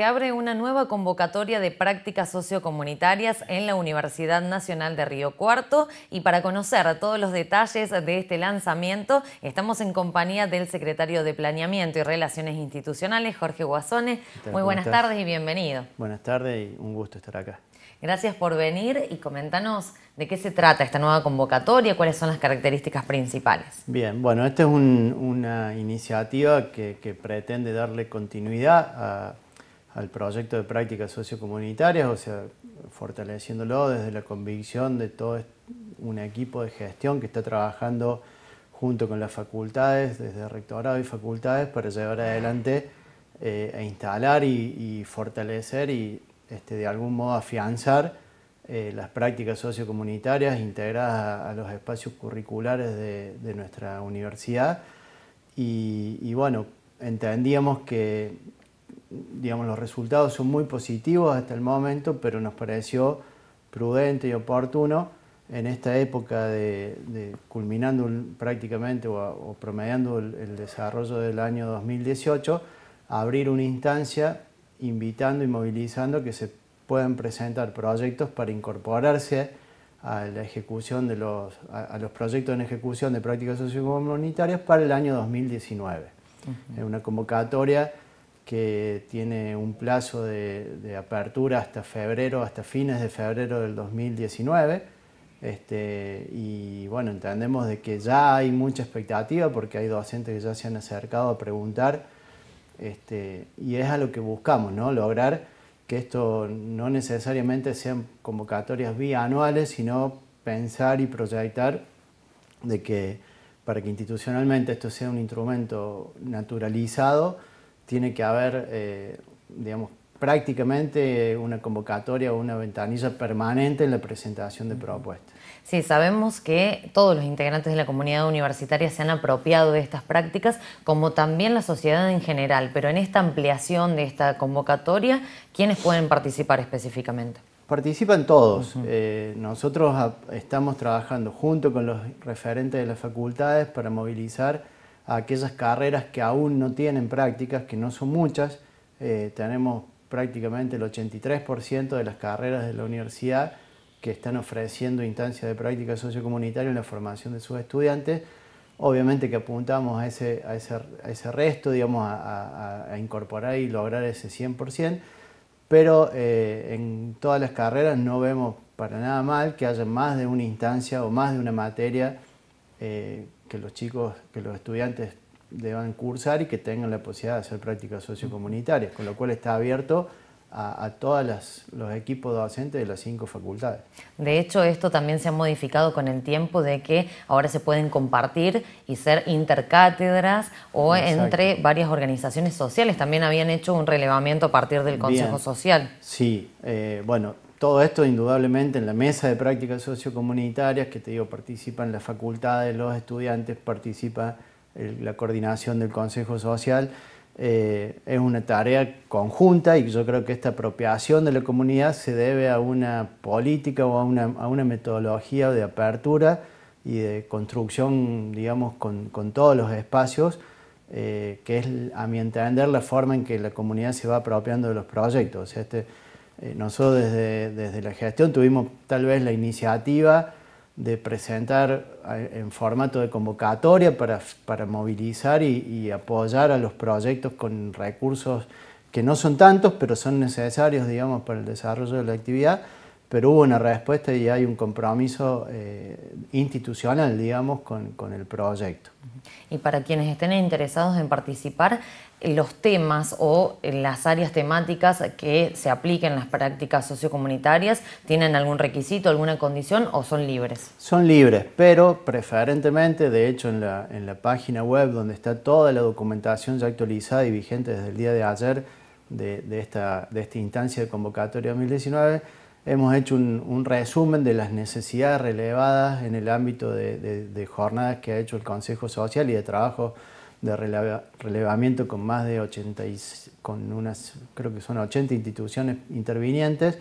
se abre una nueva convocatoria de prácticas sociocomunitarias en la Universidad Nacional de Río Cuarto y para conocer todos los detalles de este lanzamiento estamos en compañía del secretario de Planeamiento y Relaciones Institucionales, Jorge Guasones. Muy buenas tardes y bienvenido. Buenas tardes y un gusto estar acá. Gracias por venir y comentanos de qué se trata esta nueva convocatoria, cuáles son las características principales. Bien, bueno, esta es una iniciativa que pretende darle continuidad a al proyecto de prácticas sociocomunitarias, o sea, fortaleciéndolo desde la convicción de todo un equipo de gestión que está trabajando junto con las facultades, desde rectorado y facultades, para llevar adelante eh, e instalar y, fortalecer y este, de algún modo afianzar eh, las prácticas sociocomunitarias integradas a, los espacios curriculares de, nuestra universidad. y bueno, entendíamos que digamos, los resultados son muy positivos hasta el momento, pero nos pareció prudente y oportuno en esta época de, culminando prácticamente o, promediando el, desarrollo del año 2018, abrir una instancia invitando y movilizando que se puedan presentar proyectos para incorporarse a la ejecución de los, a, los proyectos en ejecución de prácticas sociocomunitarias para el año 2019. Es una convocatoria que tiene un plazo de, apertura hasta febrero, hasta fines de febrero del 2019. Este, y bueno, entendemos de que ya hay mucha expectativa porque hay docentes que ya se han acercado a preguntar este, y es a lo que buscamos, ¿no? Lograr que esto no necesariamente sean convocatorias bianuales, sino pensar y proyectar para que institucionalmente esto sea un instrumento naturalizado, tiene que haber, eh, digamos, prácticamente una convocatoria o una ventanilla permanente en la presentación de propuestas. Sí, sabemos que todos los integrantes de la comunidad universitaria se han apropiado de estas prácticas, como también la sociedad en general, pero en esta ampliación de esta convocatoria, ¿quiénes pueden participar específicamente? Participan todos. Eh, nosotros estamos trabajando junto con los referentes de las facultades para movilizar a aquellas carreras que aún no tienen prácticas, que no son muchas. Eh, tenemos prácticamente el 83% de las carreras de la universidad que están ofreciendo instancias de práctica sociocomunitaria en la formación de sus estudiantes. Obviamente que apuntamos a ese, ese, resto, digamos, a, incorporar y lograr ese 100%, pero eh, en todas las carreras no vemos para nada mal que haya más de una instancia o más de una materia eh, que los chicos, que los estudiantes deban cursar y que tengan la posibilidad de hacer prácticas sociocomunitarias, con lo cual está abierto a, todos los equipos docentes de las cinco facultades. De hecho, esto también se ha modificado con el tiempo de que ahora se pueden compartir y ser intercátedras o entre varias organizaciones sociales. También habían hecho un relevamiento a partir del Consejo Social. Sí, eh, bueno, todo esto indudablemente en la mesa de prácticas sociocomunitarias, que te digo, participan las facultades, los estudiantes, participa la coordinación del Consejo Social. Eh, es una tarea conjunta y yo creo que esta apropiación de la comunidad se debe a una política o a una, metodología de apertura y de construcción, digamos, con, todos los espacios, eh, que es, a mi entender, la forma en que la comunidad se va apropiando de los proyectos. Este, eh, nosotros desde, la gestión tuvimos tal vez la iniciativa de presentar en formato de convocatoria para, movilizar y, y, apoyar a los proyectos con recursos que no son tantos, pero son necesarios, digamos, para el desarrollo de la actividad pero hubo una respuesta y hay un compromiso eh, institucional, digamos, con, el proyecto. Y para quienes estén interesados en participar, los temas o eh, las áreas temáticas que se apliquen en las prácticas sociocomunitarias, ¿tienen algún requisito, alguna condición o son libres? Son libres, pero preferentemente, de hecho, en la, página web donde está toda la documentación ya actualizada y vigente desde el día de ayer de, de esta, de esta instancia de convocatoria 2019, Hemos hecho un, resumen de las necesidades relevadas en el ámbito de, jornadas que ha hecho el Consejo Social y de trabajo de relevamiento con más de 80, con unas, creo que son 80 instituciones intervinientes,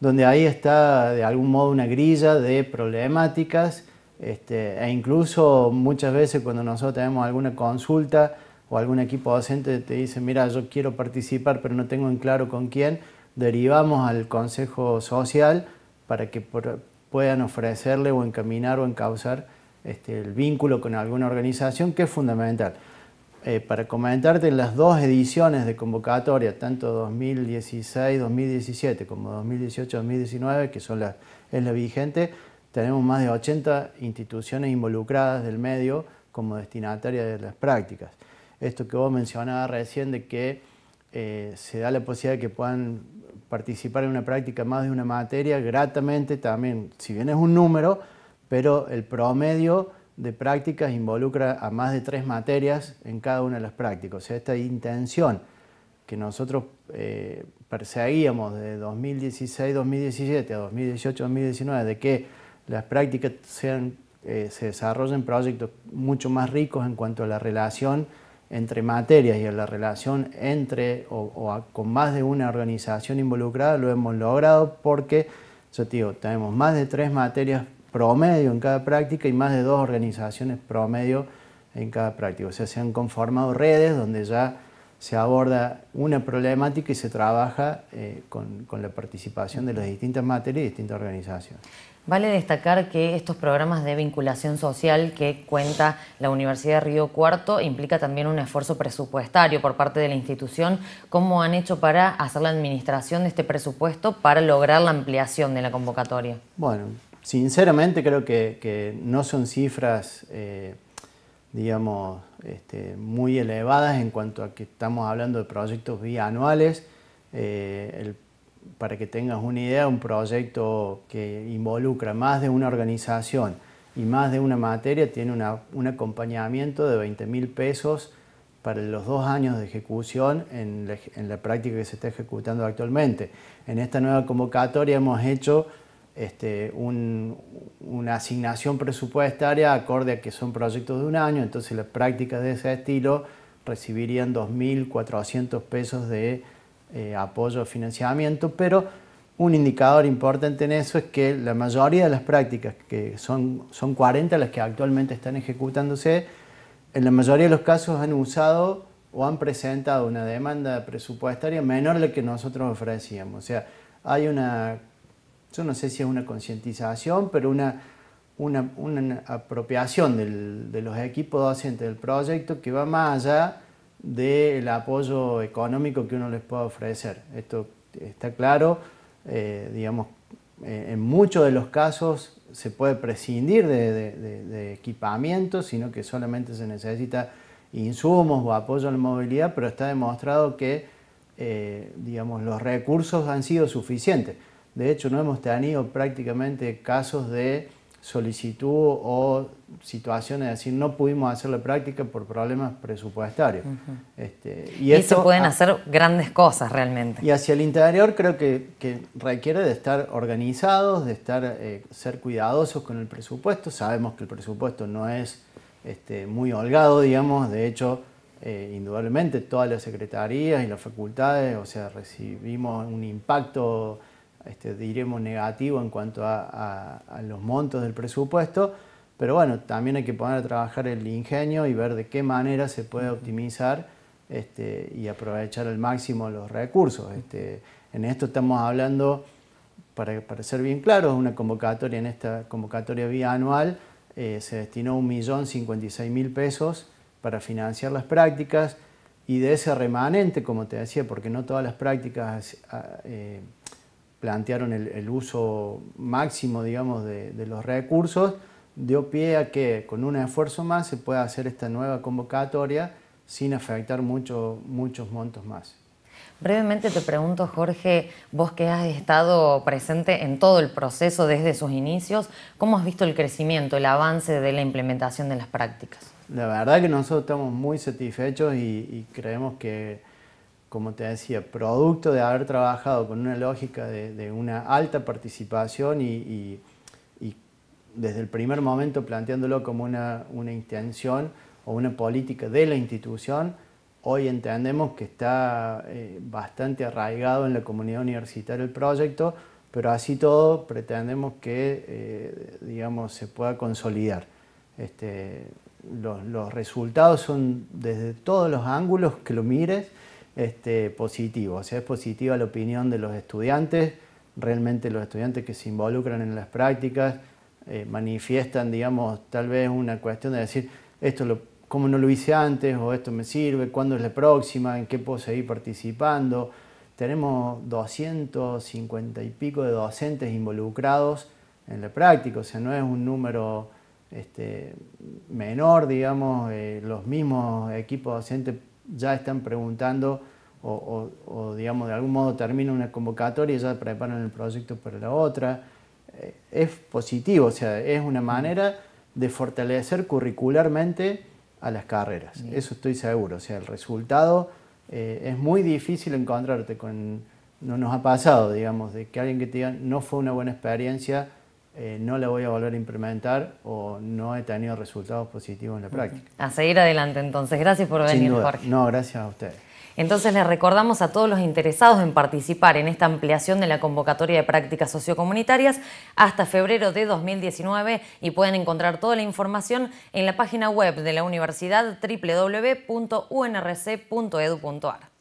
donde ahí está de algún modo una grilla de problemáticas este, e incluso muchas veces cuando nosotros tenemos alguna consulta o algún equipo docente te dice, mira, yo quiero participar pero no tengo en claro con quién, derivamos al Consejo Social para que puedan ofrecerle o encaminar o encauzar este, el vínculo con alguna organización, que es fundamental. Eh, para comentarte, en las dos ediciones de convocatoria, tanto 2016-2017 como 2018-2019, que son las, es la vigente, tenemos más de 80 instituciones involucradas del medio como destinatarias de las prácticas. Esto que vos mencionabas recién de que eh, se da la posibilidad de que puedan participar en una práctica más de una materia gratamente también, si bien es un número, pero el promedio de prácticas involucra a más de tres materias en cada una de las prácticas. O sea, esta intención que nosotros eh, perseguíamos de 2016-2017 a 2018-2019 de que las prácticas eh, se desarrollen proyectos mucho más ricos en cuanto a la relación entre materias y en la relación entre o, con más de una organización involucrada lo hemos logrado porque, yo te digo, tenemos más de tres materias promedio en cada práctica y más de dos organizaciones promedio en cada práctica. O sea, se han conformado redes donde ya se aborda una problemática y se trabaja eh, con, con, la participación de las distintas materias y distintas organizaciones. Vale destacar que estos programas de vinculación social que cuenta la Universidad de Río Cuarto implica también un esfuerzo presupuestario por parte de la institución. ¿Cómo han hecho para hacer la administración de este presupuesto para lograr la ampliación de la convocatoria? Bueno, sinceramente creo que, no son cifras, eh, digamos, este, muy elevadas en cuanto a que estamos hablando de proyectos bianuales. Eh, para que tengas una idea, un proyecto que involucra más de una organización y más de una materia tiene un acompañamiento de 20 mil pesos para los dos años de ejecución en la, práctica que se está ejecutando actualmente. En esta nueva convocatoria hemos hecho este, una asignación presupuestaria acorde a que son proyectos de un año, entonces las prácticas de ese estilo recibirían 2.400 pesos de eh, apoyo financiamiento, pero un indicador importante en eso es que la mayoría de las prácticas, que son, son 40 las que actualmente están ejecutándose, en la mayoría de los casos han usado o han presentado una demanda presupuestaria menor a la que nosotros ofrecíamos. O sea, hay una, yo no sé si es una concientización, pero una, apropiación de los equipos docentes del proyecto que va más allá del apoyo económico que uno les pueda ofrecer. Esto está claro, eh, digamos, eh, en muchos de los casos se puede prescindir de, equipamiento, sino que solamente se necesita insumos o apoyo a la movilidad, pero está demostrado que eh, digamos, los recursos han sido suficientes. De hecho, no hemos tenido prácticamente casos de solicitud o situaciones de decir no pudimos hacer la práctica por problemas presupuestarios. Este, y, eso se pueden hacer grandes cosas realmente. Y hacia el interior creo que, requiere de estar organizados, de estar, eh, ser cuidadosos con el presupuesto. Sabemos que el presupuesto no es este, muy holgado, digamos, de hecho, eh, indudablemente todas las secretarías y las facultades, o sea, recibimos un impacto este, diremos, negativo en cuanto a, los montos del presupuesto, pero bueno, también hay que poner a trabajar el ingenio y ver de qué manera se puede optimizar este, y aprovechar al máximo los recursos. Este, en esto estamos hablando, para, ser bien claros, una convocatoria, en esta convocatoria bianual anual eh, se destinó 1.056.000 pesos para financiar las prácticas y de ese remanente, como te decía, porque no todas las prácticas... Ah, eh, plantearon el, uso máximo, digamos, de, los recursos, dio pie a que con un esfuerzo más se pueda hacer esta nueva convocatoria sin afectar muchos montos más. Brevemente te pregunto, Jorge, vos que has estado presente en todo el proceso desde sus inicios, ¿cómo has visto el crecimiento, el avance de la implementación de las prácticas? La verdad que nosotros estamos muy satisfechos y creemos que como te decía, producto de haber trabajado con una lógica de, una alta participación y, desde el primer momento planteándolo como una, intención o una política de la institución, hoy entendemos que está eh, bastante arraigado en la comunidad universitaria el proyecto, pero así todo pretendemos que eh, digamos, se pueda consolidar. Este, los resultados son desde todos los ángulos que lo mires, este, positivo, o sea, es positiva la opinión de los estudiantes, realmente los estudiantes que se involucran en las prácticas eh, manifiestan, digamos, tal vez una cuestión de decir, esto lo, cómo no lo hice antes, o esto me sirve, cuándo es la próxima, en qué puedo seguir participando. Tenemos 250 y pico de docentes involucrados en la práctica, o sea, no es un número este, menor, digamos, eh, los mismos equipos docentes ya están preguntando o, digamos de algún modo termina una convocatoria y ya preparan el proyecto para la otra. Eh, es positivo, o sea, es una manera de fortalecer curricularmente a las carreras, eso estoy seguro, o sea, el resultado eh, es muy difícil encontrarte con, no nos ha pasado, digamos, de que alguien que te diga no fue una buena experiencia, eh, no la voy a volver a implementar o no he tenido resultados positivos en la práctica. A seguir adelante entonces. Gracias por venir, Jorge. No, gracias a ustedes. Entonces les recordamos a todos los interesados en participar en esta ampliación de la convocatoria de prácticas sociocomunitarias hasta febrero de 2019 y pueden encontrar toda la información en la página web de la universidad www.unrc.edu.ar.